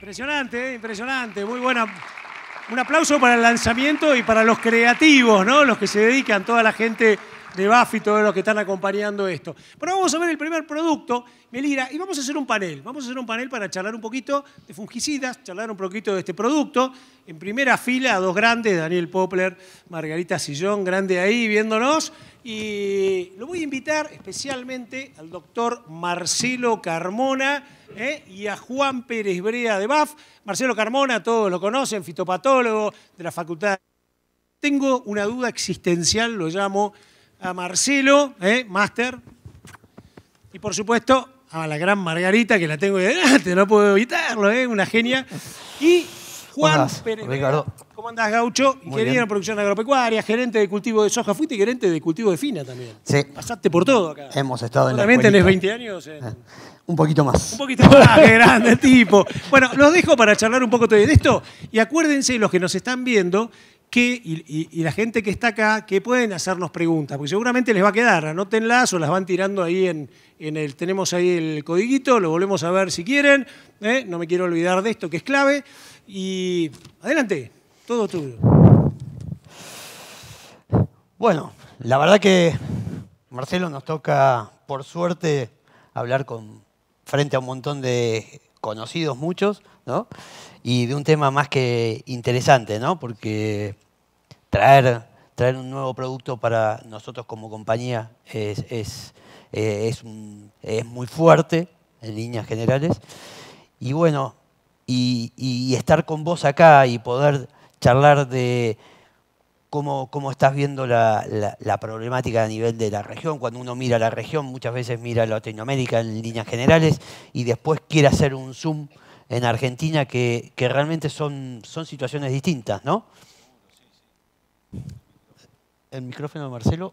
Impresionante, eh, impresionante, muy buena. Un aplauso para el lanzamiento y para los creativos, ¿no? Los que se dedican, toda la gente de y todos los que están acompañando esto. Pero vamos a ver el primer producto, Melira, y vamos a hacer un panel. Vamos a hacer un panel para charlar un poquito de fungicidas, charlar un poquito de este producto. En primera fila, dos grandes, Daniel Popler, Margarita Sillón, grande ahí viéndonos. Y lo voy a invitar especialmente al doctor Marcelo Carmona ¿eh? y a Juan Pérez Brea de BAF. Marcelo Carmona, todos lo conocen, fitopatólogo de la Facultad. Tengo una duda existencial, lo llamo a Marcelo, ¿eh? Master, y por supuesto a la gran Margarita, que la tengo delante, no puedo evitarlo, ¿eh? una genia, y Juan Pérez. Ricardo? ¿Cómo andás, Gaucho? Ingeniero en producción agropecuaria, gerente de cultivo de soja, fuiste gerente de cultivo de fina también. Sí. Pasaste por todo acá. Hemos estado en la También tenés 20 años. Eh, un poquito más. Un poquito más, qué grande tipo. Bueno, los dejo para charlar un poco de esto y acuérdense los que nos están viendo que, y, la gente que está acá, que pueden hacernos preguntas, porque seguramente les va a quedar, anótenlas o las van tirando ahí en, el, tenemos ahí el codiguito, lo volvemos a ver si quieren, ¿eh? no me quiero olvidar de esto que es clave, y adelante, todo tuyo. Bueno, la verdad que Marcelo nos toca, por suerte, hablar con, frente a un montón de conocidos muchos, ¿no? y de un tema más que interesante, ¿no? Porque traer, traer un nuevo producto para nosotros como compañía es, es, eh, muy fuerte en líneas generales. Y bueno, y, estar con vos acá y poder charlar de cómo, cómo estás viendo la, la, problemática a nivel de la región. Cuando uno mira la región, muchas veces mira Latinoamérica en líneas generales y después quiere hacer un zoom en Argentina que, realmente son, son situaciones distintas, ¿no? El micrófono Marcelo.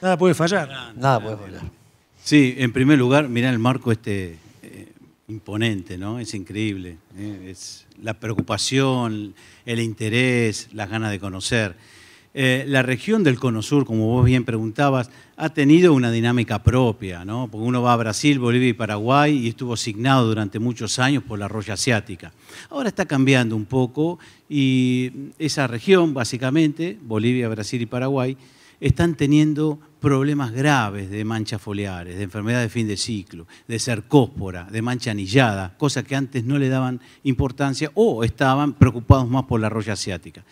Nada puede fallar. Nada, puede fallar. Sí, en primer lugar, mirá el marco este eh, imponente, ¿no? Es increíble. ¿eh? Es la preocupación, el interés, las ganas de conocer. Eh, la región del Cono Sur, como vos bien preguntabas, ha tenido una dinámica propia, ¿no? Porque uno va a Brasil, Bolivia y Paraguay y estuvo asignado durante muchos años por la roya asiática. Ahora está cambiando un poco y esa región, básicamente, Bolivia, Brasil y Paraguay, están teniendo problemas graves de manchas foliares, de enfermedad de fin de ciclo, de cercóspora, de mancha anillada, cosas que antes no le daban importancia o estaban preocupados más por la roya asiática.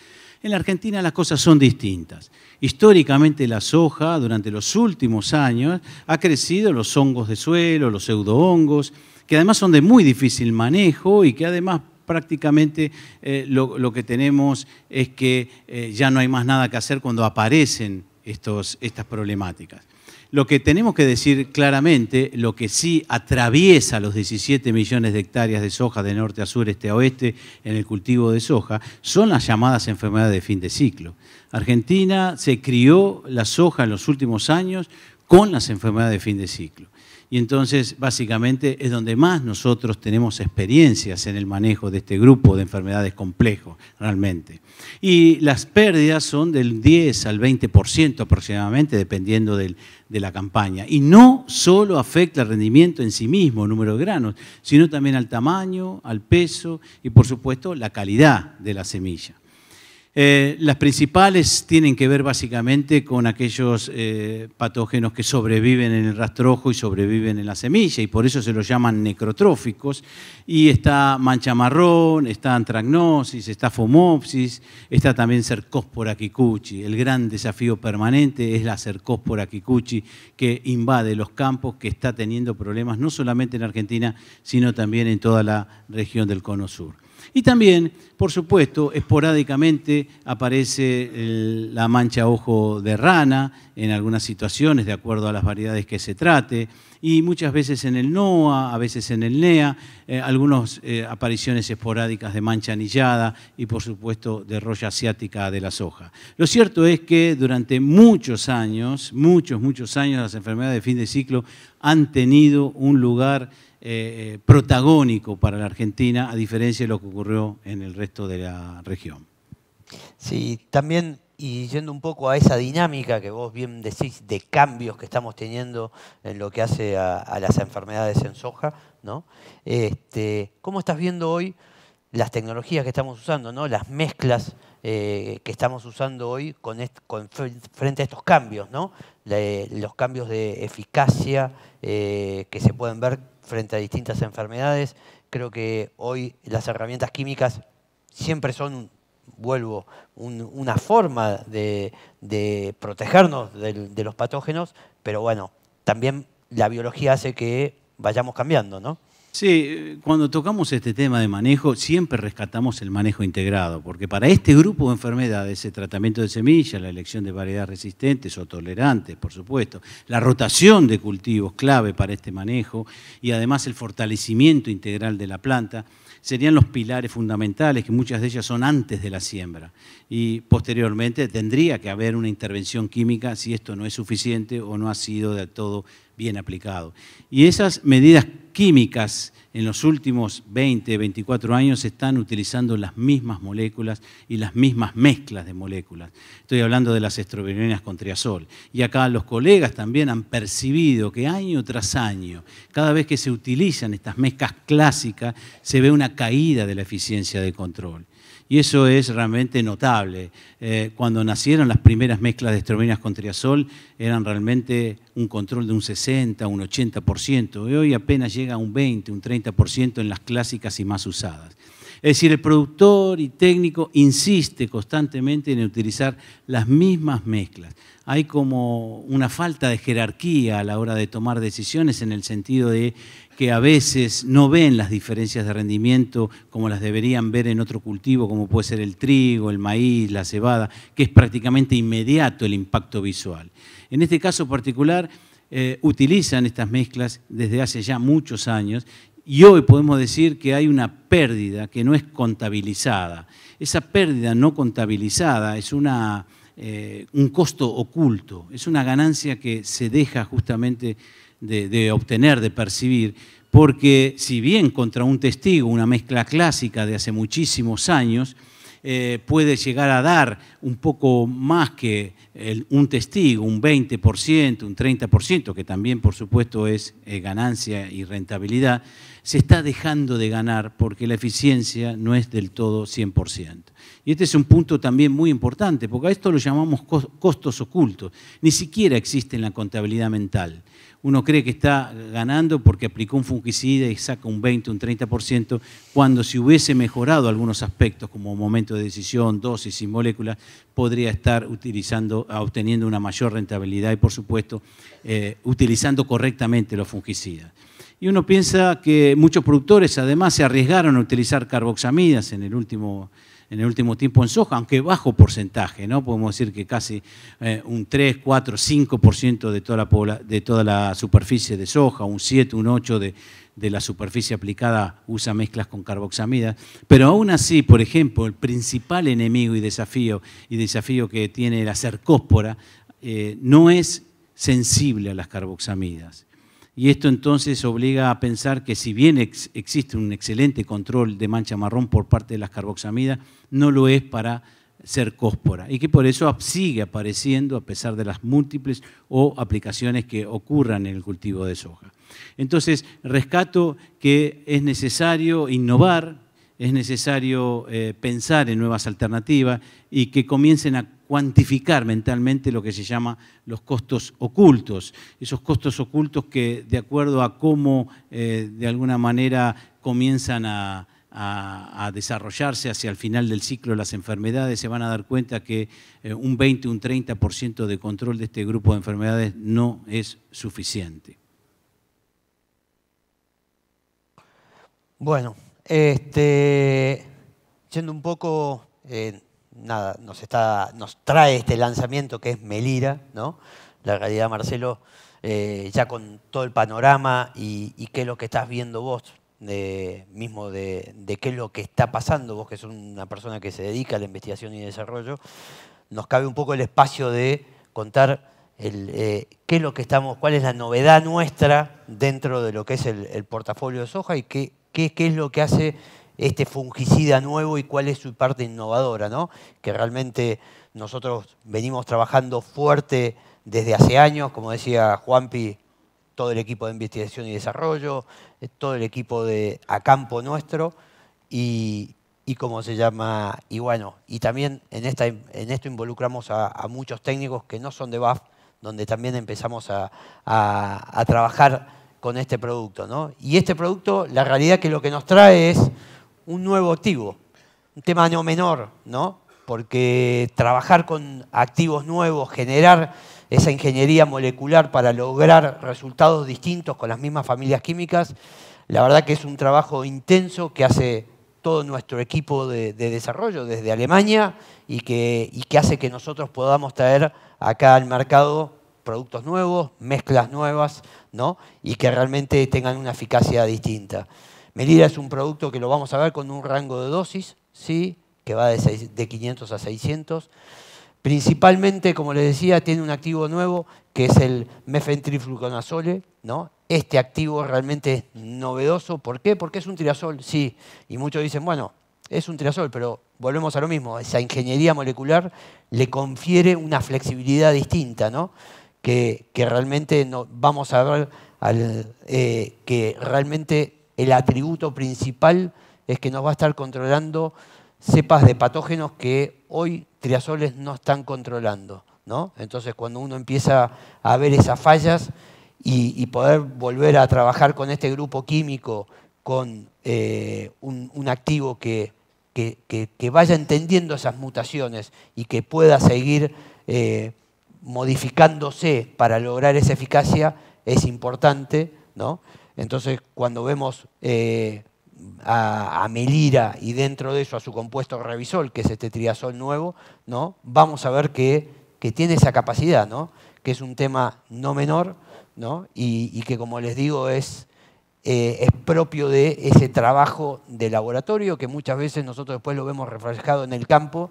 En la Argentina las cosas son distintas. Históricamente la soja durante los últimos años ha crecido los hongos de suelo, los pseudohongos, que además son de muy difícil manejo y que además prácticamente eh, lo, que tenemos es que eh, ya no hay más nada que hacer cuando aparecen estas problemáticas. Lo que tenemos que decir claramente, lo que sí atraviesa los 17 millones de hectáreas de soja de norte a sur, este a oeste, en el cultivo de soja, son las llamadas enfermedades de fin de ciclo. Argentina se crió la soja en los últimos años con las enfermedades de fin de ciclo. Y entonces, básicamente, es donde más nosotros tenemos experiencias en el manejo de este grupo de enfermedades complejos, realmente. Y las pérdidas son del 10 al 20% aproximadamente, dependiendo de la campaña. Y no solo afecta el rendimiento en sí mismo, el número de granos, sino también al tamaño, al peso y, por supuesto, la calidad de la semilla. Eh, las principales tienen que ver básicamente con aquellos eh, patógenos que sobreviven en el rastrojo y sobreviven en la semilla, y por eso se los llaman necrotróficos. Y está mancha marrón, está antragnosis, está fomopsis, está también cercóspora quicuchi. El gran desafío permanente es la cercóspora quicuchi que invade los campos, que está teniendo problemas no solamente en Argentina, sino también en toda la región del Cono Sur. Y también, por supuesto, esporádicamente aparece la mancha ojo de rana en algunas situaciones, de acuerdo a las variedades que se trate, y muchas veces en el NOA, a veces en el NEA, eh, algunas eh, apariciones esporádicas de mancha anillada y, por supuesto, de roya asiática de la soja. Lo cierto es que durante muchos años, muchos, muchos años, las enfermedades de fin de ciclo han tenido un lugar eh, eh, protagónico para la Argentina, a diferencia de lo que ocurrió en el resto de la región. Sí, también, y yendo un poco a esa dinámica que vos bien decís de cambios que estamos teniendo en lo que hace a, las enfermedades en soja, ¿no? Este, ¿Cómo estás viendo hoy las tecnologías que estamos usando, ¿no? las mezclas eh, que estamos usando hoy con, frente a estos cambios, ¿no? los cambios de eficacia que se pueden ver frente a distintas enfermedades. Creo que hoy las herramientas químicas siempre son, vuelvo, una forma de, protegernos de, de los patógenos, pero bueno, también la biología hace que vayamos cambiando, ¿no? Sí, cuando tocamos este tema de manejo, siempre rescatamos el manejo integrado, porque para este grupo de enfermedades, el tratamiento de semillas, la elección de variedades resistentes o tolerantes, por supuesto, la rotación de cultivos clave para este manejo y además el fortalecimiento integral de la planta, serían los pilares fundamentales, que muchas de ellas son antes de la siembra. Y posteriormente tendría que haber una intervención química si esto no es suficiente o no ha sido de todo bien aplicado. Y esas medidas químicas en los últimos 20, 24 años se están utilizando las mismas moléculas y las mismas mezclas de moléculas. Estoy hablando de las estrobileninas con triazol. Y acá los colegas también han percibido que año tras año, cada vez que se utilizan estas mezclas clásicas, se ve una caída de la eficiencia de control y eso es realmente notable. Eh, cuando nacieron las primeras mezclas de estrominas con triazol eran realmente un control de un 60, un 80%, y hoy apenas llega a un 20, un 30% en las clásicas y más usadas. Es decir, el productor y técnico insiste constantemente en utilizar las mismas mezclas. Hay como una falta de jerarquía a la hora de tomar decisiones en el sentido de que a veces no ven las diferencias de rendimiento como las deberían ver en otro cultivo, como puede ser el trigo, el maíz, la cebada, que es prácticamente inmediato el impacto visual. En este caso particular, eh, utilizan estas mezclas desde hace ya muchos años y hoy podemos decir que hay una pérdida que no es contabilizada. Esa pérdida no contabilizada es eh, un costo oculto, es una ganancia que se deja justamente de, obtener, de percibir, porque si bien contra un testigo, una mezcla clásica de hace muchísimos años, eh, puede llegar a dar un poco más que un testigo, un 20%, un 30%, que también por supuesto es eh, ganancia y rentabilidad, se está dejando de ganar porque la eficiencia no es del todo 100%. Y este es un punto también muy importante, porque a esto lo llamamos costos ocultos. Ni siquiera existe en la contabilidad mental. Uno cree que está ganando porque aplicó un fungicida y saca un 20, un 30%, cuando si hubiese mejorado algunos aspectos como momento de decisión, dosis y moléculas, podría estar utilizando, ah, obteniendo una mayor rentabilidad y, por supuesto, eh, utilizando correctamente los fungicidas. Y uno piensa que muchos productores además se arriesgaron a utilizar carboxamidas en el último, en el último tiempo en soja, aunque bajo porcentaje, ¿no? Podemos decir que casi eh, un 3, 4, 5% de toda, la, de toda la superficie de soja, un 7, un 8 de, la superficie aplicada usa mezclas con carboxamidas, pero aún así, por ejemplo, el principal enemigo y desafío, y desafío que tiene la cercóspora eh, no es sensible a las carboxamidas. Y esto entonces obliga a pensar que si bien existe un excelente control de mancha marrón por parte de las carboxamidas, no lo es para ser cóspora y que por eso sigue apareciendo a pesar de las múltiples o aplicaciones que ocurran en el cultivo de soja. Entonces, rescato que es necesario innovar, es necesario eh, pensar en nuevas alternativas y que comiencen a cuantificar mentalmente lo que se llama los costos ocultos, esos costos ocultos que de acuerdo a cómo eh, de alguna manera comienzan a, desarrollarse hacia el final del ciclo las enfermedades, se van a dar cuenta que eh, un 20, un 30% de control de este grupo de enfermedades no es suficiente. Bueno, este, yendo un poco... Eh, nada, nos, está, nos trae este lanzamiento que es Melira, ¿no? La realidad, Marcelo, eh, ya con todo el panorama y, qué es lo que estás viendo vos, mismo de, qué es lo que está pasando, vos que sos una persona que se dedica a la investigación y desarrollo, nos cabe un poco el espacio de contar eh, qué es lo que estamos, cuál es la novedad nuestra dentro de lo que es el, portafolio de soja y qué, qué, qué es lo que hace este fungicida nuevo y cuál es su parte innovadora, ¿no? Que realmente nosotros venimos trabajando fuerte desde hace años, como decía Juanpi, todo el equipo de investigación y desarrollo, eh, todo el equipo de a campo nuestro y, y cómo se llama, y bueno, y también en, esta, en esto involucramos a, muchos técnicos que no son de BAF, donde también empezamos a, a trabajar con este producto. ¿no? Y este producto, la realidad que lo que nos trae es un nuevo activo, un tema no menor, ¿no? Porque trabajar con activos nuevos, generar esa ingeniería molecular para lograr resultados distintos con las mismas familias químicas, la verdad que es un trabajo intenso que hace todo nuestro equipo de, desarrollo desde Alemania y que, y que hace que nosotros podamos traer acá al mercado productos nuevos, mezclas nuevas, ¿no? y que realmente tengan una eficacia distinta. Medida es un producto que lo vamos a ver con un rango de dosis, ¿sí? que va de, 500 a 600. Principalmente, como les decía, tiene un activo nuevo que es el mefentrifluconazole. ¿no? Este activo realmente es novedoso. ¿Por qué? Porque es un triazol, sí. Y muchos dicen, bueno, es un triazol, pero volvemos a lo mismo. Esa ingeniería molecular le confiere una flexibilidad distinta, ¿no? Que, realmente no, vamos a ver eh, que realmente el atributo principal es que nos va a estar controlando cepas de patógenos que hoy triazoles no están controlando. ¿no? Entonces, cuando uno empieza a ver esas fallas y, poder volver a trabajar con este grupo químico, con eh, un, activo que, vaya entendiendo esas mutaciones y que pueda seguir eh, modificándose para lograr esa eficacia, es importante. ¿no? Entonces, cuando vemos eh, a, Melira y dentro de eso a su compuesto revisol, que es este triazol nuevo, ¿no? vamos a ver que, tiene esa capacidad, que es un tema no menor ¿no? Y, que, como les digo, es, eh, es propio de ese trabajo de laboratorio que muchas veces nosotros después lo vemos reflejado en el campo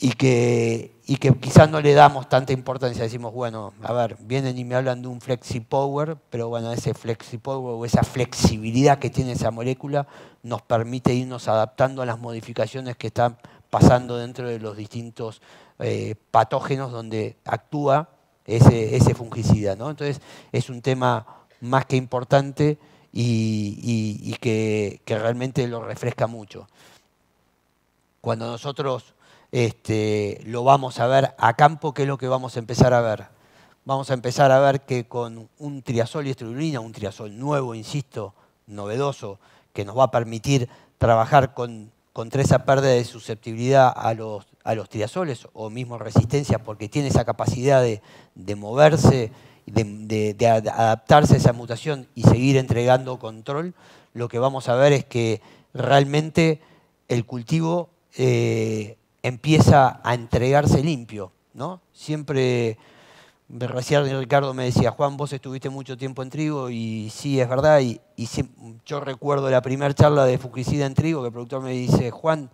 y que y que quizás no le damos tanta importancia. Decimos, bueno, a ver, vienen y me hablan de un flexi power pero bueno, ese flexi power o esa flexibilidad que tiene esa molécula nos permite irnos adaptando a las modificaciones que están pasando dentro de los distintos eh, patógenos donde actúa ese, ese fungicida. ¿no? Entonces, es un tema más que importante y, que, que realmente lo refresca mucho. Cuando nosotros este, lo vamos a ver a campo, ¿qué es lo que vamos a empezar a ver. Vamos a empezar a ver que con un triazol y un triazol nuevo, insisto, novedoso, que nos va a permitir trabajar con, contra esa pérdida de susceptibilidad a los, a los triazoles o mismo resistencia, porque tiene esa capacidad de, moverse, de, adaptarse a esa mutación y seguir entregando control, lo que vamos a ver es que realmente el cultivo eh, empieza a entregarse limpio. ¿no? Siempre, recién Ricardo me decía, Juan, vos estuviste mucho tiempo en Trigo y sí, es verdad. Y, yo recuerdo la primera charla de fungicida en Trigo, que el productor me dice, Juan,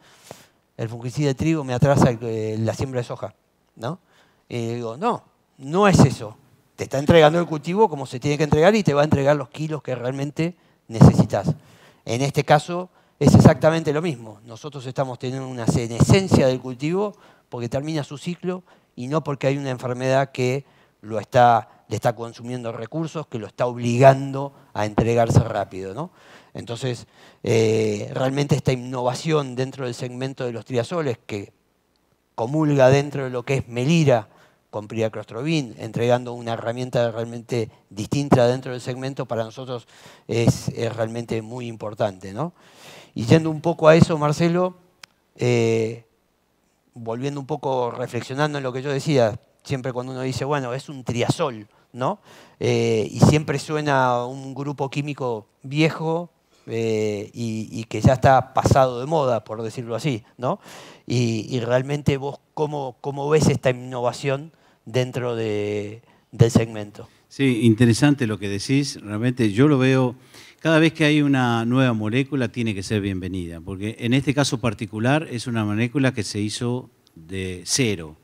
el fungicida de Trigo me atrasa eh, la siembra de soja. ¿no? Y digo, no, no es eso. Te está entregando el cultivo como se tiene que entregar y te va a entregar los kilos que realmente necesitas. En este caso, es exactamente lo mismo. Nosotros estamos teniendo una senescencia del cultivo porque termina su ciclo y no porque hay una enfermedad que lo está, le está consumiendo recursos, que lo está obligando a entregarse rápido. ¿no? Entonces, eh, realmente esta innovación dentro del segmento de los triazoles, que comulga dentro de lo que es Melira con Priacrostrobin, entregando una herramienta realmente distinta dentro del segmento, para nosotros es, realmente muy importante. ¿no? Y yendo un poco a eso, Marcelo, eh, volviendo un poco, reflexionando en lo que yo decía, siempre cuando uno dice, bueno, es un triazol, ¿no? Eh, y siempre suena un grupo químico viejo eh, y, que ya está pasado de moda, por decirlo así, ¿no? Y, realmente vos, cómo, cómo, ves esta innovación dentro del segmento? Sí, interesante lo que decís. Realmente yo lo veo cada vez que hay una nueva molécula tiene que ser bienvenida, porque en este caso particular es una molécula que se hizo de cero.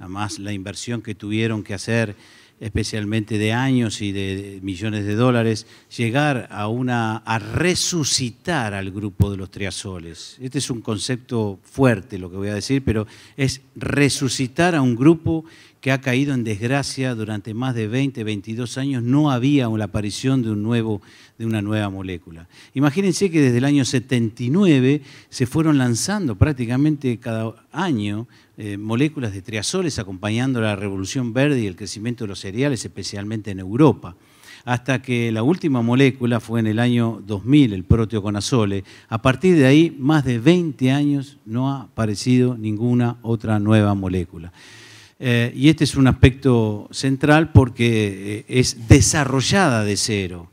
Además, la inversión que tuvieron que hacer, especialmente de años y de millones de dólares, llegar a, una, a resucitar al grupo de los triazoles. Este es un concepto fuerte lo que voy a decir, pero es resucitar a un grupo que ha caído en desgracia durante más de 20, 22 años, no había la aparición de, un nuevo, de una nueva molécula. Imagínense que desde el año 79 se fueron lanzando prácticamente cada año eh, moléculas de triazoles acompañando la revolución verde y el crecimiento de los cereales, especialmente en Europa hasta que la última molécula fue en el año 2000, el proteoconazole. A partir de ahí, más de 20 años no ha aparecido ninguna otra nueva molécula. Eh, y este es un aspecto central porque eh, es desarrollada de cero,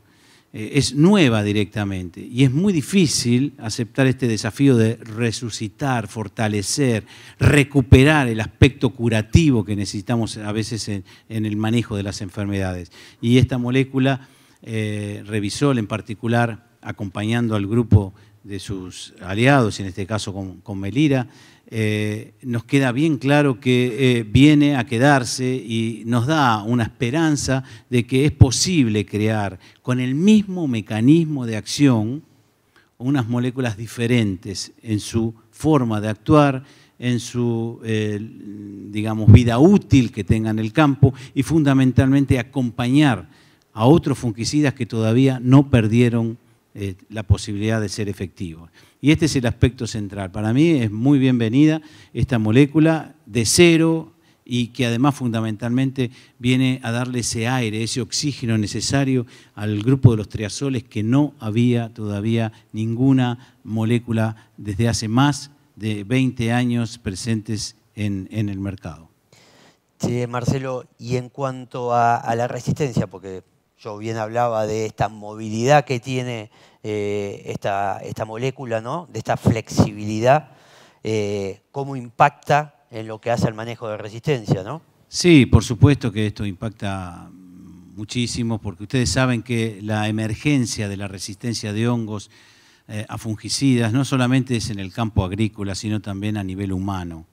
eh, es nueva directamente. Y es muy difícil aceptar este desafío de resucitar, fortalecer, recuperar el aspecto curativo que necesitamos a veces en, el manejo de las enfermedades. Y esta molécula, Revisol en particular, acompañando al grupo de sus aliados, en este caso con Melira, eh, nos queda bien claro que eh, viene a quedarse y nos da una esperanza de que es posible crear con el mismo mecanismo de acción unas moléculas diferentes en su forma de actuar, en su, eh, digamos, vida útil que tenga en el campo y fundamentalmente acompañar a otros fungicidas que todavía no perdieron la posibilidad de ser efectivos. Y este es el aspecto central. Para mí es muy bienvenida esta molécula de cero y que además fundamentalmente viene a darle ese aire, ese oxígeno necesario al grupo de los triazoles que no había todavía ninguna molécula desde hace más de 20 años presentes en, el mercado. Sí, Marcelo, y en cuanto a, a la resistencia, porque yo bien hablaba de esta movilidad que tiene eh, esta, molécula, ¿no? de esta flexibilidad, eh, cómo impacta en lo que hace el manejo de resistencia. ¿no? Sí, por supuesto que esto impacta muchísimo, porque ustedes saben que la emergencia de la resistencia de hongos eh, a fungicidas no solamente es en el campo agrícola, sino también a nivel humano.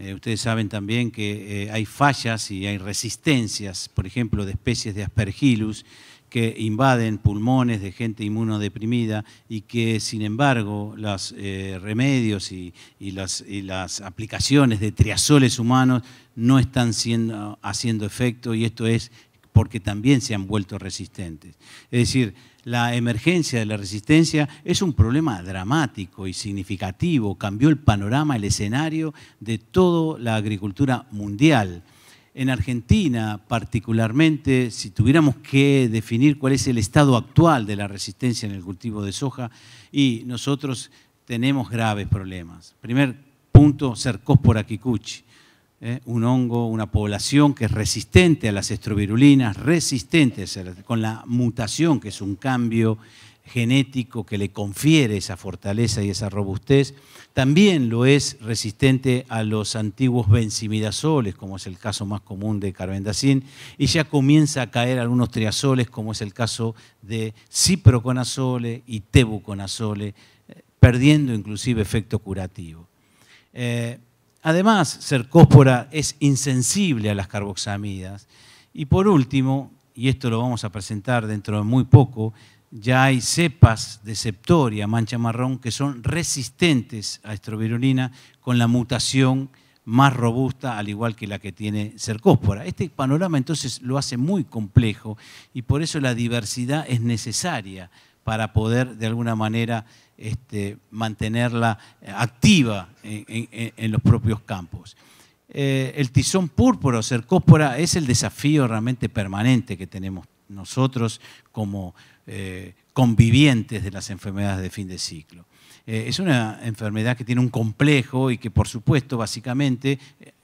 Eh, ustedes saben también que eh, hay fallas y hay resistencias, por ejemplo, de especies de aspergillus que invaden pulmones de gente inmunodeprimida y que, sin embargo, los eh, remedios y, las, las, aplicaciones de triazoles humanos no están siendo, haciendo efecto y esto es porque también se han vuelto resistentes. Es decir, la emergencia de la resistencia es un problema dramático y significativo, cambió el panorama, el escenario de toda la agricultura mundial. En Argentina, particularmente, si tuviéramos que definir cuál es el estado actual de la resistencia en el cultivo de soja, y nosotros tenemos graves problemas. Primer punto, Cercos por Aquicuchi. ¿eh? un hongo, una población que es resistente a las estrovirulinas, resistente con la mutación, que es un cambio genético que le confiere esa fortaleza y esa robustez. También lo es resistente a los antiguos benzimidazoles, como es el caso más común de carbendacin, y ya comienza a caer algunos triazoles, como es el caso de ciproconazole y tebuconazole, eh, perdiendo inclusive efecto curativo. Eh, Además, cercóspora es insensible a las carboxamidas. Y por último, y esto lo vamos a presentar dentro de muy poco, ya hay cepas de septoria, mancha marrón, que son resistentes a estrovirulina con la mutación más robusta, al igual que la que tiene cercóspora. Este panorama entonces lo hace muy complejo y por eso la diversidad es necesaria para poder de alguna manera este, mantenerla eh, activa en, los propios campos. Eh, el tizón púrpura o cercóspora es el desafío realmente permanente que tenemos nosotros como eh, convivientes de las enfermedades de fin de ciclo. es una enfermedad que tiene un complejo y que por supuesto básicamente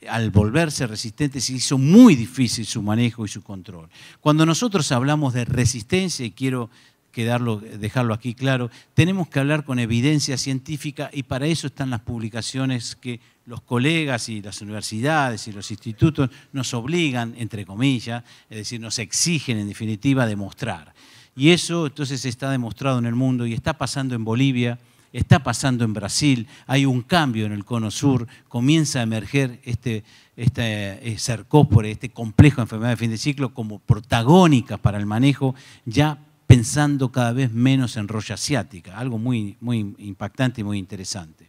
al volverse resistente se hizo muy difícil su manejo y su control. Cuando nosotros hablamos de resistencia, y quiero quedarlo, dejarlo aquí claro. Tenemos que hablar con evidencia científica y para eso están las publicaciones que los colegas y las universidades y los institutos nos obligan, entre comillas, es decir, nos exigen en definitiva demostrar. Y eso entonces está demostrado en el mundo y está pasando en Bolivia, está pasando en Brasil, hay un cambio en el cono sur, comienza a emerger este, este eh, este complejo de enfermedad de fin de ciclo como protagónica para el manejo ya pensando cada vez menos en roya asiática, algo muy, muy impactante y muy interesante.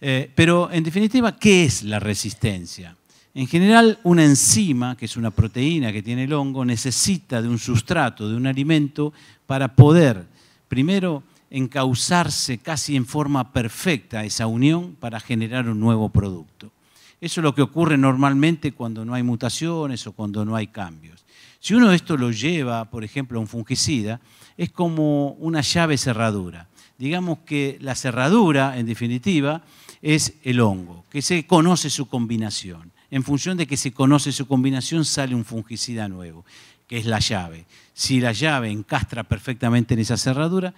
Eh, pero en definitiva, ¿qué es la resistencia? En general, una enzima, que es una proteína que tiene el hongo, necesita de un sustrato, de un alimento, para poder, primero, encauzarse casi en forma perfecta esa unión para generar un nuevo producto. Eso es lo que ocurre normalmente cuando no hay mutaciones o cuando no hay cambios. Si uno de esto lo lleva, por ejemplo, a un fungicida, es como una llave cerradura. Digamos que la cerradura, en definitiva, es el hongo, que se conoce su combinación. En función de que se conoce su combinación, sale un fungicida nuevo, que es la llave. Si la llave encastra perfectamente en esa cerradura,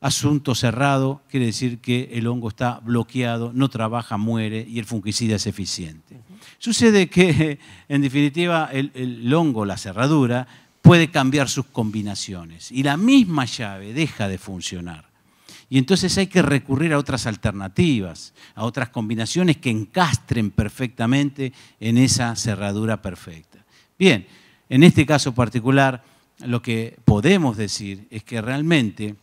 asunto cerrado quiere decir que el hongo está bloqueado, no trabaja, muere y el fungicida es eficiente. Sucede que, en definitiva, el, hongo, la cerradura, puede cambiar sus combinaciones y la misma llave deja de funcionar. Y entonces hay que recurrir a otras alternativas, a otras combinaciones que encastren perfectamente en esa cerradura perfecta. Bien, en este caso particular, lo que podemos decir es que realmente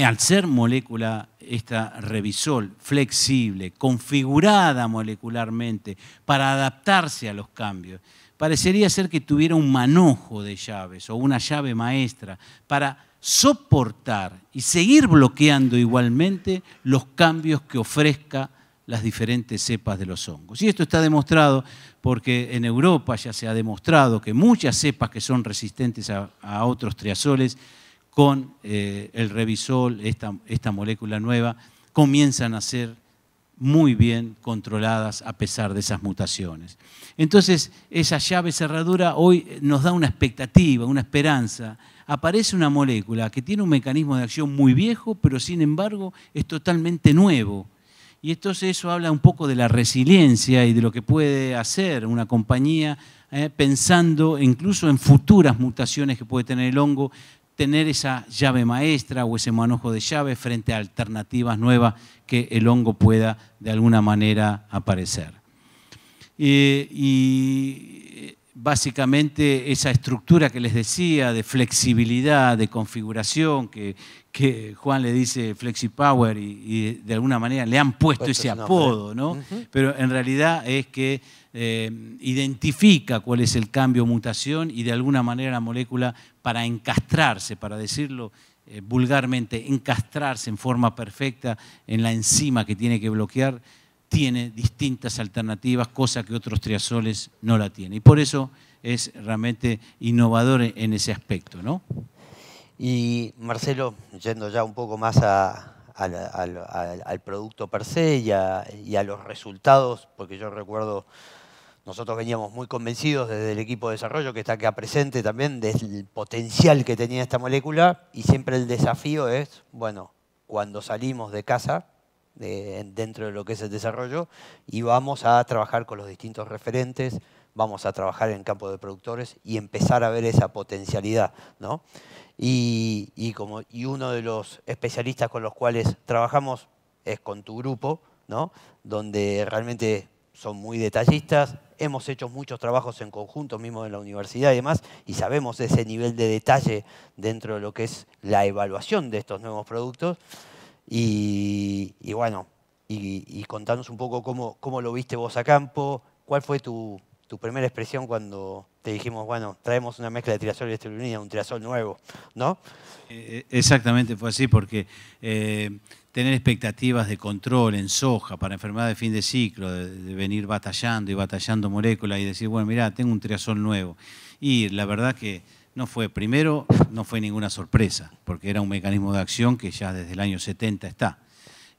al ser molécula esta revisol flexible, configurada molecularmente para adaptarse a los cambios, parecería ser que tuviera un manojo de llaves o una llave maestra para soportar y seguir bloqueando igualmente los cambios que ofrezca las diferentes cepas de los hongos. Y esto está demostrado porque en Europa ya se ha demostrado que muchas cepas que son resistentes a otros triazoles con eh, el revisol, esta, molécula nueva, comienzan a ser muy bien controladas a pesar de esas mutaciones. Entonces, esa llave cerradura hoy nos da una expectativa, una esperanza. Aparece una molécula que tiene un mecanismo de acción muy viejo, pero sin embargo es totalmente nuevo. Y entonces eso habla un poco de la resiliencia y de lo que puede hacer una compañía eh, pensando incluso en futuras mutaciones que puede tener el hongo, tener esa llave maestra o ese manojo de llave frente a alternativas nuevas que el hongo pueda de alguna manera aparecer. Eh, y eh, básicamente esa estructura que les decía de flexibilidad, de configuración, que, Juan le dice FlexiPower y, y de alguna manera le han puesto ese apodo, ¿no? Pero en realidad es que eh, identifica cuál es el cambio mutación y de alguna manera la molécula para encastrarse, para decirlo eh, vulgarmente, encastrarse en forma perfecta en la enzima que tiene que bloquear, tiene distintas alternativas, cosa que otros triazoles no la tienen. Y por eso es realmente innovador en ese aspecto. ¿no? Y Marcelo, yendo ya un poco más al, producto per se y a, los resultados, porque yo recuerdo nosotros veníamos muy convencidos desde el equipo de desarrollo que está acá presente también del potencial que tenía esta molécula y siempre el desafío es, bueno, cuando salimos de casa, dentro de lo que es el desarrollo, y vamos a trabajar con los distintos referentes, vamos a trabajar en campo de productores y empezar a ver esa potencialidad. ¿no? Y, como, uno de los especialistas con los cuales trabajamos es con tu grupo, ¿no? donde realmente son muy detallistas, hemos hecho muchos trabajos en conjunto, mismo en la universidad y demás, y sabemos ese nivel de detalle dentro de lo que es la evaluación de estos nuevos productos. Y, bueno, y, contanos un poco cómo, cómo lo viste vos a campo, cuál fue tu, tu primera expresión cuando te dijimos, bueno, traemos una mezcla de tirasol y esterilina, un tirasol nuevo, ¿no? Eh, eh, exactamente, fue así, porque eh, tener expectativas de control en soja para enfermedad de fin de ciclo, de, venir batallando y batallando moléculas y decir, bueno, mira, tengo un triazol nuevo. Y la verdad que no fue, primero, no fue ninguna sorpresa, porque era un mecanismo de acción que ya desde el año 70 está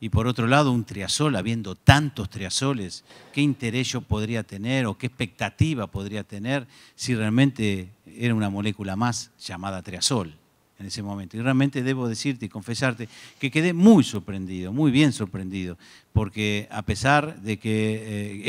y por otro lado un triazol, habiendo tantos triazoles, ¿qué interés yo podría tener o qué expectativa podría tener si realmente era una molécula más llamada triazol en ese momento? Y realmente debo decirte y confesarte que quedé muy sorprendido, muy bien sorprendido, porque a pesar de que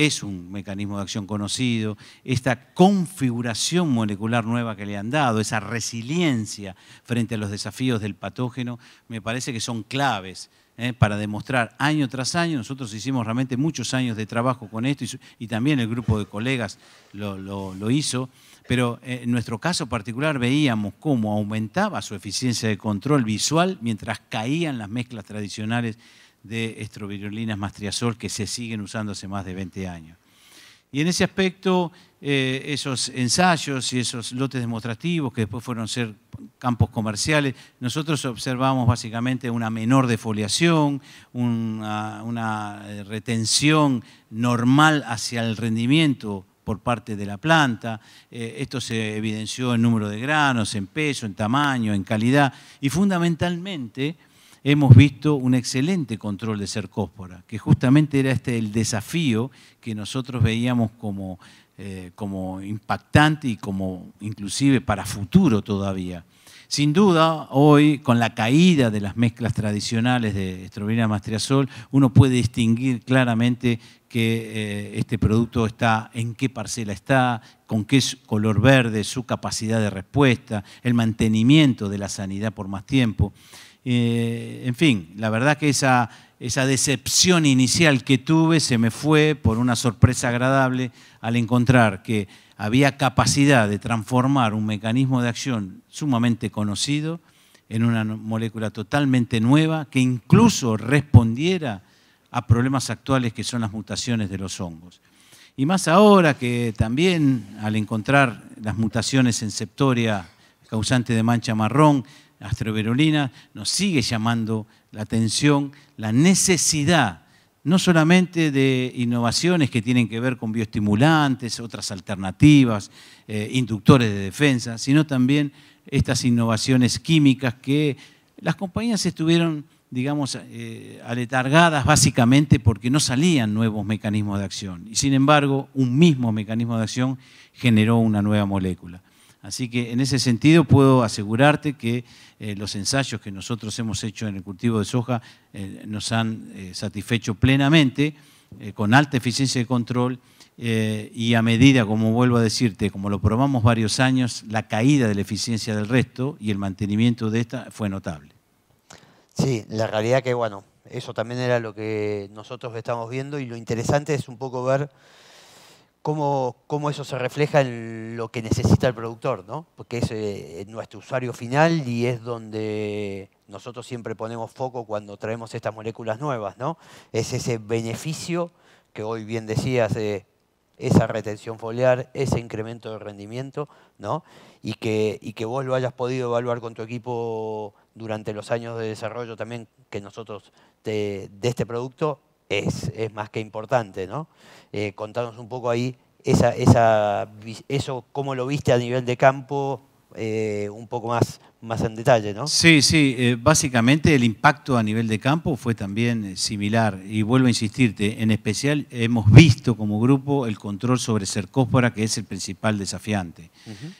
eh, es un mecanismo de acción conocido, esta configuración molecular nueva que le han dado, esa resiliencia frente a los desafíos del patógeno, me parece que son claves ¿eh? para demostrar año tras año. Nosotros hicimos realmente muchos años de trabajo con esto y, también el grupo de colegas lo, hizo, pero eh, en nuestro caso particular veíamos cómo aumentaba su eficiencia de control visual mientras caían las mezclas tradicionales de más mastriazol que se siguen usando hace más de 20 años. Y en ese aspecto, eh, esos ensayos y esos lotes demostrativos que después fueron a ser campos comerciales, nosotros observamos básicamente una menor defoliación, una, eh, retención normal hacia el rendimiento por parte de la planta. Eh, esto se evidenció en número de granos, en peso, en tamaño, en calidad y fundamentalmente hemos visto un excelente control de Cercóspora, que justamente era este el desafío que nosotros veíamos como, eh, como impactante y como inclusive para futuro todavía. Sin duda, hoy, con la caída de las mezclas tradicionales de Estrobilina Mastriazol, uno puede distinguir claramente que eh, este producto está, en qué parcela está, con qué color verde, su capacidad de respuesta, el mantenimiento de la sanidad por más tiempo. Eh, en fin, la verdad que esa, esa decepción inicial que tuve se me fue por una sorpresa agradable al encontrar que había capacidad de transformar un mecanismo de acción sumamente conocido en una molécula totalmente nueva que incluso respondiera a problemas actuales que son las mutaciones de los hongos. Y más ahora que también al encontrar las mutaciones en septoria causante de mancha marrón, astroverolina, nos sigue llamando la atención la necesidad no solamente de innovaciones que tienen que ver con bioestimulantes, otras alternativas, eh, inductores de defensa, sino también estas innovaciones químicas que las compañías estuvieron, digamos, eh, aletargadas básicamente porque no salían nuevos mecanismos de acción. Y sin embargo, un mismo mecanismo de acción generó una nueva molécula. Así que en ese sentido puedo asegurarte que eh, los ensayos que nosotros hemos hecho en el cultivo de soja eh, nos han eh, satisfecho plenamente, con alta eficiencia de control y a medida, como vuelvo a decirte, como lo probamos varios años, la caída de la eficiencia del resto y el mantenimiento de esta fue notable. Sí, la realidad que bueno, eso también era lo que nosotros estamos viendo y lo interesante es un poco ver cómo, eso se refleja en lo que necesita el productor, ¿no? Porque es eh, nuestro usuario final y es donde nosotros siempre ponemos foco cuando traemos estas moléculas nuevas, ¿no? Es ese beneficio que hoy bien decías, de esa retención foliar, ese incremento de rendimiento, ¿no? Y que, que vos lo hayas podido evaluar con tu equipo durante los años de desarrollo también que nosotros de este producto es, más que importante, ¿no? Eh, contanos un poco ahí esa, eso, cómo lo viste a nivel de campo, eh, un poco más, más en detalle, ¿no? Sí, sí. Eh, básicamente el impacto a nivel de campo fue también eh, similar. Y vuelvo a insistirte, en especial hemos visto como grupo el control sobre cercóspora, que es el principal desafiante.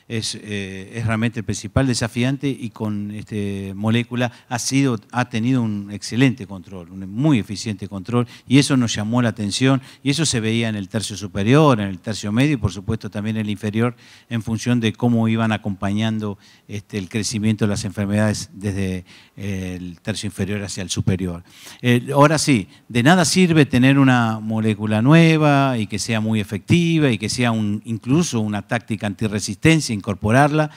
es, eh, es, realmente el principal desafiante y con este, molécula ha, sido, ha tenido un excelente control, un muy eficiente control. Y eso nos llamó la atención y eso se veía en el tercio superior, en el tercio medio y por supuesto también en el inferior en función de cómo iban acompañando este, el crecimiento de las enfermedades desde el tercio inferior hacia el superior. Eh, ahora sí, de nada sirve tener una molécula nueva y que sea muy efectiva y que sea incluso una táctica antirresistencia, incorporarla,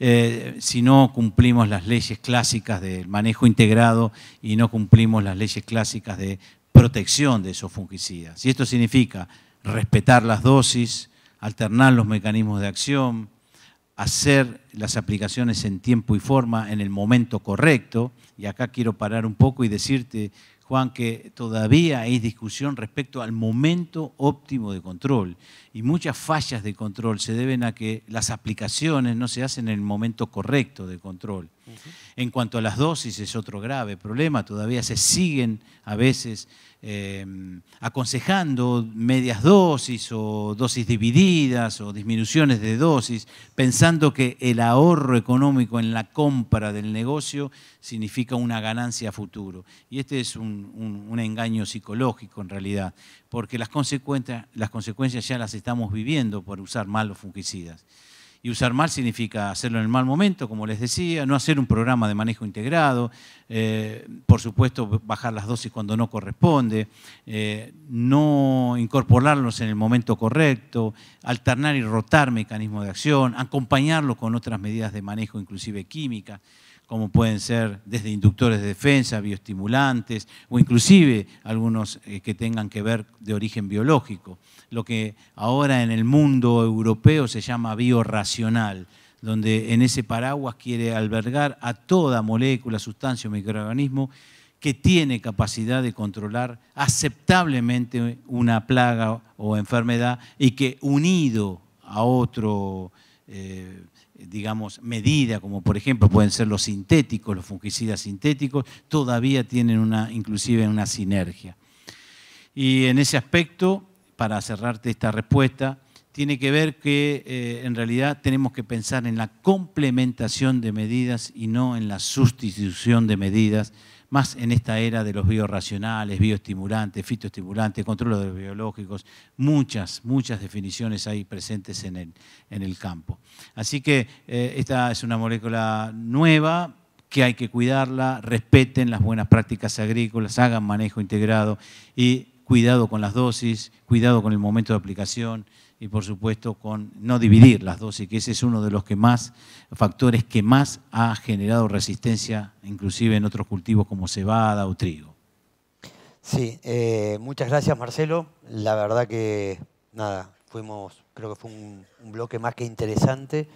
eh, si no cumplimos las leyes clásicas del manejo integrado y no cumplimos las leyes clásicas de protección de esos fungicidas. Y esto significa respetar las dosis, alternar los mecanismos de acción, hacer las aplicaciones en tiempo y forma, en el momento correcto. Y acá quiero parar un poco y decirte, Juan, que todavía hay discusión respecto al momento óptimo de control. Y muchas fallas de control se deben a que las aplicaciones no se hacen en el momento correcto de control. En cuanto a las dosis, es otro grave problema. Todavía se siguen a veces Em, aconsejando medias dosis o dosis divididas o disminuciones de dosis, pensando que el ahorro económico en la compra del negocio significa una ganancia futuro. Y este es un, engaño psicológico en realidad, porque las consecuencias, las consecuencias ya las estamos viviendo por usar mal los fungicidas. Y usar mal significa hacerlo en el mal momento, como les decía, no hacer un programa de manejo integrado, eh, por supuesto bajar las dosis cuando no corresponde, eh, no incorporarlos en el momento correcto, alternar y rotar mecanismos de acción, acompañarlo con otras medidas de manejo, inclusive química, como pueden ser desde inductores de defensa, bioestimulantes o inclusive algunos eh, que tengan que ver de origen biológico, lo que ahora en el mundo europeo se llama biorracional, donde en ese paraguas quiere albergar a toda molécula, sustancia o microorganismo que tiene capacidad de controlar aceptablemente una plaga o enfermedad y que unido a otro... Eh, digamos, medida, como por ejemplo pueden ser los sintéticos, los fungicidas sintéticos, todavía tienen una, inclusive una sinergia. Y en ese aspecto, para cerrarte esta respuesta, tiene que ver que eh, en realidad tenemos que pensar en la complementación de medidas y no en la sustitución de medidas más en esta era de los biorracionales, bioestimulantes, fitoestimulantes, controladores biológicos, muchas, muchas definiciones hay presentes en el, campo. Así que eh, esta es una molécula nueva, que hay que cuidarla, respeten las buenas prácticas agrícolas, hagan manejo integrado y cuidado con las dosis, cuidado con el momento de aplicación y por supuesto con no dividir las dosis, que ese es uno de los que más factores que más ha generado resistencia, inclusive en otros cultivos como cebada o trigo. Sí, eh, muchas gracias Marcelo. La verdad que nada, fuimos, creo que fue un, bloque más que interesante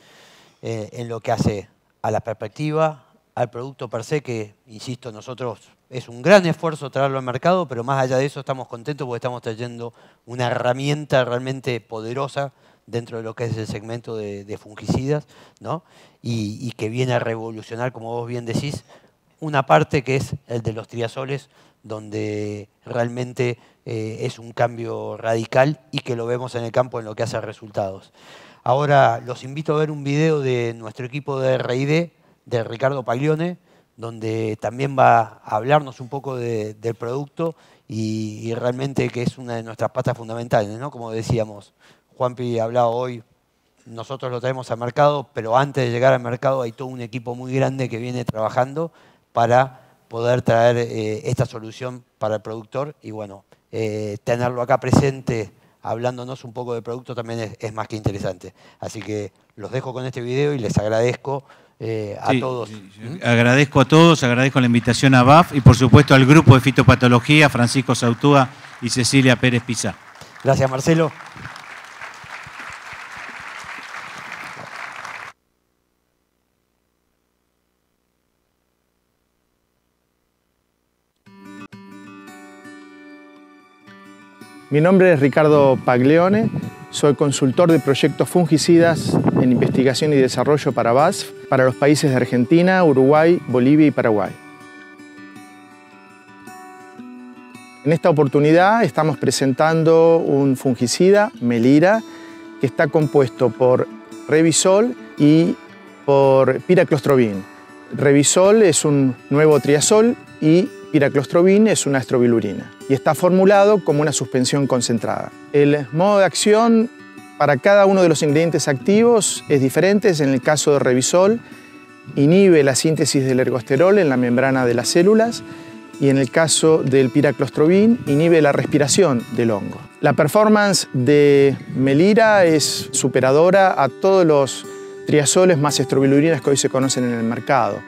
eh, en lo que hace a la perspectiva, al producto per se, que insisto, nosotros es un gran esfuerzo traerlo al mercado, pero más allá de eso estamos contentos porque estamos trayendo una herramienta realmente poderosa dentro de lo que es el segmento de, fungicidas, ¿no? Y, que viene a revolucionar, como vos bien decís, una parte que es el de los triazoles, donde realmente eh, es un cambio radical y que lo vemos en el campo en lo que hace resultados. Ahora los invito a ver un video de nuestro equipo de R&D, de Ricardo Paglione, donde también va a hablarnos un poco del producto y, realmente que es una de nuestras patas fundamentales, Como decíamos, Juanpi hablado hoy, nosotros lo traemos al mercado, pero antes de llegar al mercado hay todo un equipo muy grande que viene trabajando para poder traer eh, esta solución para el productor y bueno, eh, tenerlo acá presente hablándonos un poco de producto también es, es más que interesante. Así que los dejo con este video y les agradezco eh, a todos. ¿Mm? Agradezco a todos, agradezco la invitación a BAF y por supuesto al grupo de fitopatología, Francisco Sautúa y Cecilia Pérez Pizá. Gracias, Marcelo. Mi nombre es Ricardo Paglione, soy consultor de proyectos fungicidas en investigación y desarrollo para BASF para los países de Argentina, Uruguay, Bolivia y Paraguay. En esta oportunidad estamos presentando un fungicida, Melira, que está compuesto por Revisol y por Piraclostrobin. Revisol es un nuevo triazol y Piraclostrobin es una estrobilurina y está formulado como una suspensión concentrada. El modo de acción para cada uno de los ingredientes activos es diferente. En el caso de Revisol, inhibe la síntesis del ergosterol en la membrana de las células y en el caso del piraclostrobin inhibe la respiración del hongo. La performance de Melira es superadora a todos los triazoles más estrobilurinas que hoy se conocen en el mercado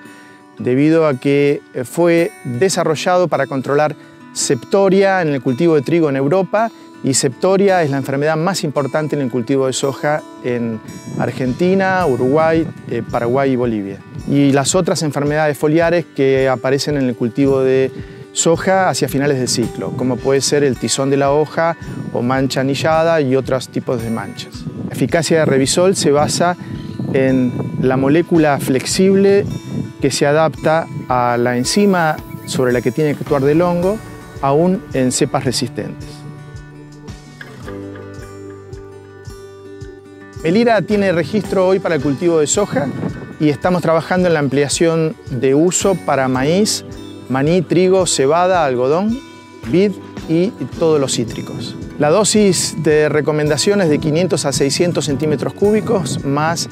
debido a que eh, fue desarrollado para controlar septoria en el cultivo de trigo en Europa y septoria es la enfermedad más importante en el cultivo de soja en Argentina, Uruguay, eh, Paraguay y Bolivia. Y las otras enfermedades foliares que aparecen en el cultivo de soja hacia finales del ciclo, como puede ser el tizón de la hoja o mancha anillada y otros tipos de manchas. La eficacia de Revisol se basa en la molécula flexible que se adapta a la enzima sobre la que tiene que actuar del hongo, aún en cepas resistentes. Melira tiene registro hoy para el cultivo de soja y estamos trabajando en la ampliación de uso para maíz, maní, trigo, cebada, algodón, vid y todos los cítricos. La dosis de recomendación es de 500 a 600 centímetros cúbicos más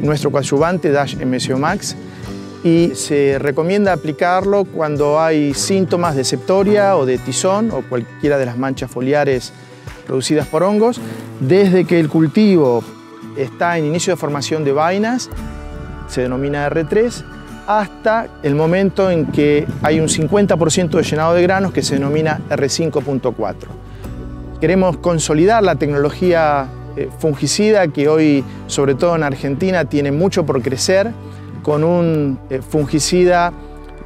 nuestro coadyuvante Dash MSO Max y se recomienda aplicarlo cuando hay síntomas de septoria o de tizón o cualquiera de las manchas foliares producidas por hongos, desde que el cultivo está en inicio de formación de vainas, se denomina R3, hasta el momento en que hay un 50% de llenado de granos que se denomina R5.4. Queremos consolidar la tecnología eh, fungicida que hoy, sobre todo en Argentina, tiene mucho por crecer con un eh, fungicida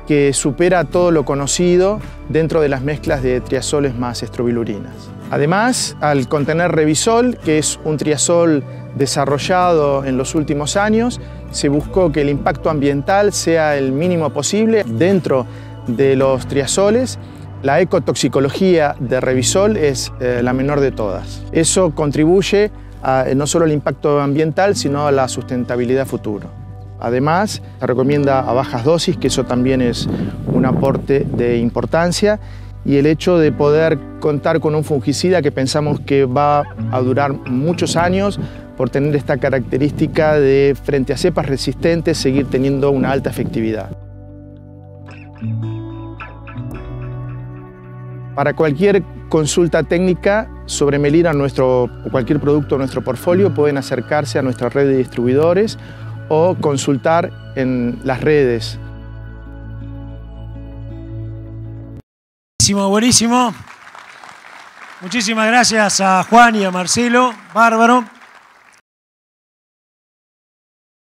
que supera todo lo conocido dentro de las mezclas de triazoles más estrobilurinas. Además, al contener Revisol, que es un triazol desarrollado en los últimos años, se buscó que el impacto ambiental sea el mínimo posible dentro de los triazoles. La ecotoxicología de Revisol es eh, la menor de todas. Eso contribuye a, eh, no solo al impacto ambiental, sino a la sustentabilidad futura. Además, se recomienda a bajas dosis, que eso también es un aporte de importancia, y el hecho de poder contar con un fungicida que pensamos que va a durar muchos años por tener esta característica de frente a cepas resistentes seguir teniendo una alta efectividad. Para cualquier consulta técnica sobre Melira o cualquier producto de nuestro portfolio pueden acercarse a nuestra red de distribuidores o consultar en las redes. Buenísimo, buenísimo. Muchísimas gracias a Juan y a Marcelo. Bárbaro.